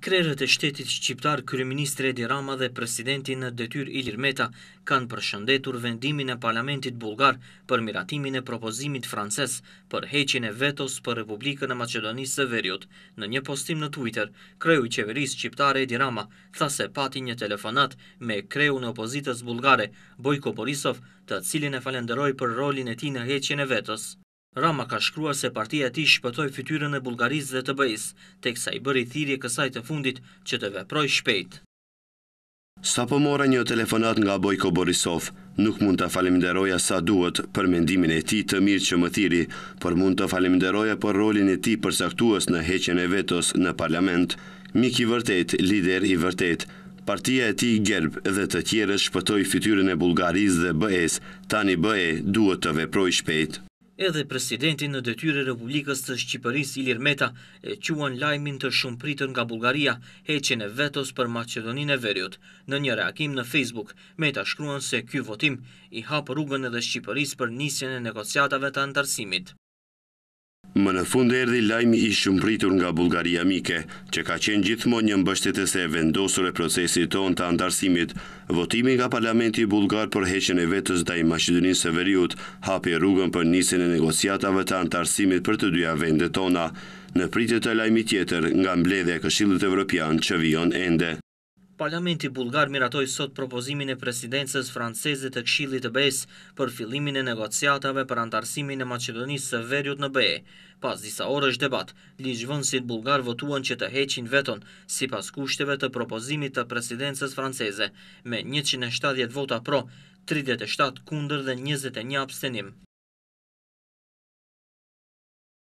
Krerët e shtetit shqiptar, kryeministri Edi Rama dhe presidenti në detyr Ilir Meta kanë përshëndetur vendimin e parlamentit bulgar për miratimin e propozimit frances për heqin e vetos për Republikën e Macedonisë së Veriut. Në një postim në Twitter, kreu i qeverisë shqiptare Edi Rama tha se pati një telefonat me kreu në opozitës bulgare Bojko Borisov të cilin e falenderoj për rolin e ti në heqin e vetos. Rama ka shkruar se partia ti shpëtoj fityrën e Bulgaris dhe të bëjës, tek sa i bëri thirje kësaj të fundit që të veproj shpejt. Sa po mora një telefonat nga Bojko Borisov, nuk mund të faleminderoja sa duhet për mendimin e ti të mirë që më thiri, për mund të faleminderoja për rolin e ti për saktuas në heqen e vetos në parlament, mik i vërtet, lider i vërtet, Partia e ti gjerbë dhe të tjere shpëtoj fityrën e Bulgaris dhe bëhes, tani bëhe duhet të veproj shpejt edhe presidentin në detyre Republikës të Shqipëris Ilir Meta e quen lajmin të shumë pritën nga Bulgaria heqen e vetos për Macedonin e Veriut. Në një reakim në Facebook, Meta shkruan se kjo votim i hapë rrugën edhe Shqipëris për nisjen e negociatave të antarësimit. Më në fund erdi lajmi i shumëpritur nga Bulgaria Mike, që ka qenë gjithmonë një mbështetese e vendosur e procesit ton të andarsimit. Votimi nga Parlamenti Bulgar për heqen e vetës da i Macedonin Severiut hapje rrugën për njësën e negociatave të andarsimit për të dyja vendet tona. Në pritit e lajmi tjetër nga mbledhe e këshillit evropian që vion ende. Parlamenti Bulgar miratoj sot propozimin e presidencës franceze të kshilit të besë për filimin e negociatave për antarësimin e Macedonisë së verjut në BE. Pas disa orë është debat, liqëvën Bulgar votuan që të heqin veton si pas kushteve të propozimit të presidencës franceze me 170 vota pro, 37 kunder dhe 21 abstenim.